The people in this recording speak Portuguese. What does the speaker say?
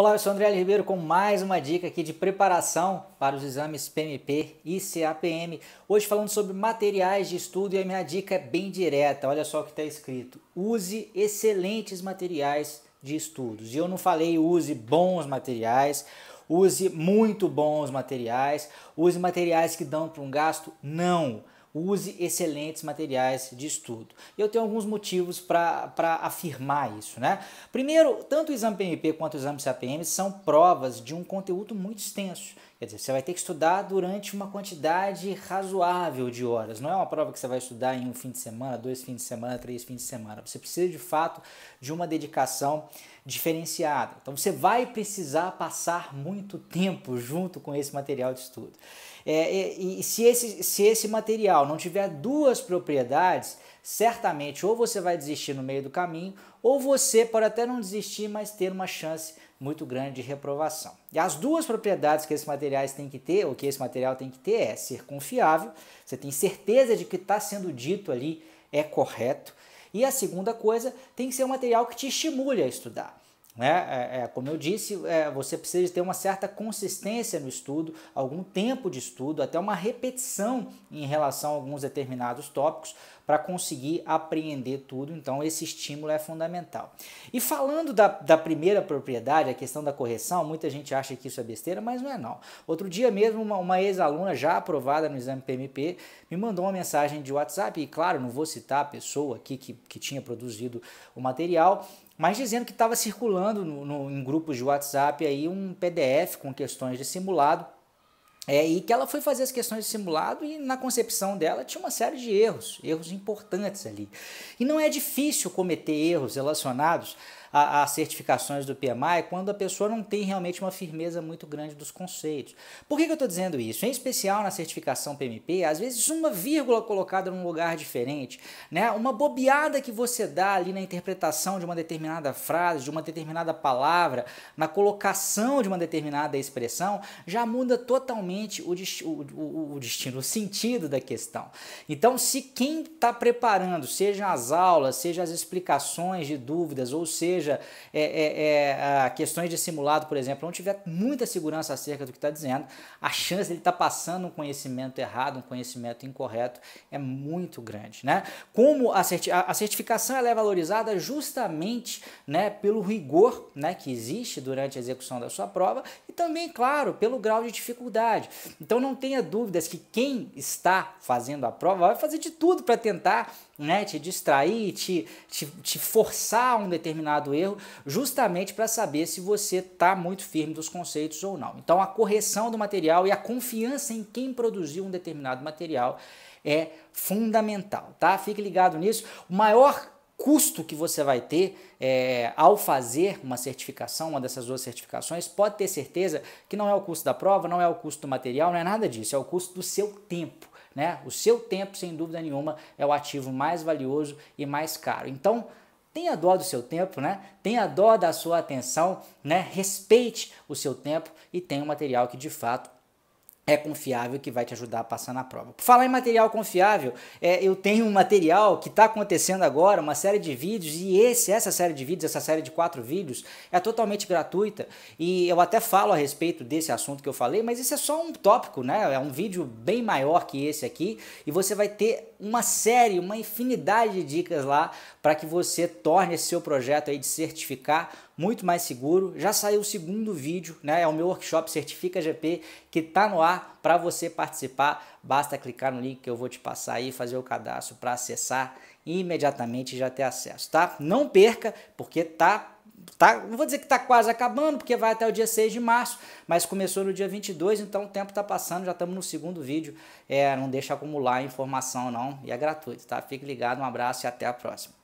Olá, eu sou André Ribeiro com mais uma dica aqui de preparação para os exames PMP e CAPM. Hoje falando sobre materiais de estudo e a minha dica é bem direta. Olha só o que está escrito: use excelentes materiais de estudos. E eu não falei use bons materiais, use muito bons materiais, use materiais que dão para um gasto. Não use excelentes materiais de estudo. Eu tenho alguns motivos para afirmar isso. Né? Primeiro, tanto o exame PMP quanto o exame CAPM são provas de um conteúdo muito extenso. Quer dizer, você vai ter que estudar durante uma quantidade razoável de horas. Não é uma prova que você vai estudar em um fim de semana, dois fins de semana, três fins de semana. Você precisa, de fato, de uma dedicação diferenciada. Então, você vai precisar passar muito tempo junto com esse material de estudo. É, é e, e se, esse, se esse material não tiver duas propriedades, certamente ou você vai desistir no meio do caminho, ou você pode até não desistir, mas ter uma chance muito grande de reprovação. E as duas propriedades que esses materiais têm que ter, ou que esse material tem que ter, é ser confiável, você tem certeza de que está sendo dito ali é correto. E a segunda coisa, tem que ser um material que te estimule a estudar. Né? É, é, como eu disse, é, você precisa ter uma certa consistência no estudo, algum tempo de estudo, até uma repetição em relação a alguns determinados tópicos para conseguir apreender tudo. Então, esse estímulo é fundamental. E falando da, da primeira propriedade, a questão da correção, muita gente acha que isso é besteira, mas não é não. Outro dia mesmo, uma, uma ex-aluna já aprovada no exame PMP me mandou uma mensagem de WhatsApp, e claro, não vou citar a pessoa aqui que, que tinha produzido o material, mas dizendo que estava circulando no, no, em grupos de WhatsApp aí um PDF com questões de simulado é, e que ela foi fazer as questões de simulado e na concepção dela tinha uma série de erros, erros importantes ali. E não é difícil cometer erros relacionados as certificações do PMI é quando a pessoa não tem realmente uma firmeza muito grande dos conceitos. Por que, que eu estou dizendo isso? Em especial na certificação PMP, às vezes uma vírgula colocada num lugar diferente, né? uma bobeada que você dá ali na interpretação de uma determinada frase, de uma determinada palavra, na colocação de uma determinada expressão, já muda totalmente o, destino, o, o, o, destino, o sentido da questão. Então, se quem está preparando, seja as aulas, seja as explicações de dúvidas, ou seja, seja é, é, é, questões de simulado, por exemplo, não tiver muita segurança acerca do que está dizendo, a chance de ele estar tá passando um conhecimento errado, um conhecimento incorreto, é muito grande. Né? Como a, certi a certificação é valorizada justamente né, pelo rigor né, que existe durante a execução da sua prova e também, claro, pelo grau de dificuldade. Então não tenha dúvidas que quem está fazendo a prova vai fazer de tudo para tentar né, te distrair, te, te, te forçar a um determinado erro, justamente para saber se você está muito firme dos conceitos ou não. Então, a correção do material e a confiança em quem produziu um determinado material é fundamental, tá? Fique ligado nisso. O maior custo que você vai ter é, ao fazer uma certificação, uma dessas duas certificações, pode ter certeza que não é o custo da prova, não é o custo do material, não é nada disso, é o custo do seu tempo. Né? O seu tempo, sem dúvida nenhuma, é o ativo mais valioso e mais caro. Então, tenha dó do seu tempo, né? tenha dó da sua atenção, né? respeite o seu tempo e tenha um material que de fato é confiável que vai te ajudar a passar na prova. Por falar em material confiável, é, eu tenho um material que está acontecendo agora, uma série de vídeos, e esse, essa série de vídeos, essa série de quatro vídeos, é totalmente gratuita. E eu até falo a respeito desse assunto que eu falei, mas isso é só um tópico, né? É um vídeo bem maior que esse aqui, e você vai ter uma série, uma infinidade de dicas lá para que você torne esse seu projeto aí de certificar muito mais seguro. Já saiu o segundo vídeo, né? É o meu workshop Certifica GP que está no ar para você participar. Basta clicar no link que eu vou te passar aí, fazer o cadastro para acessar imediatamente e já ter acesso, tá? Não perca, porque tá tá, não vou dizer que está quase acabando, porque vai até o dia 6 de março, mas começou no dia 22, então o tempo está passando, já estamos no segundo vídeo. É, não deixa acumular informação não, e é gratuito, tá? Fique ligado, um abraço e até a próxima.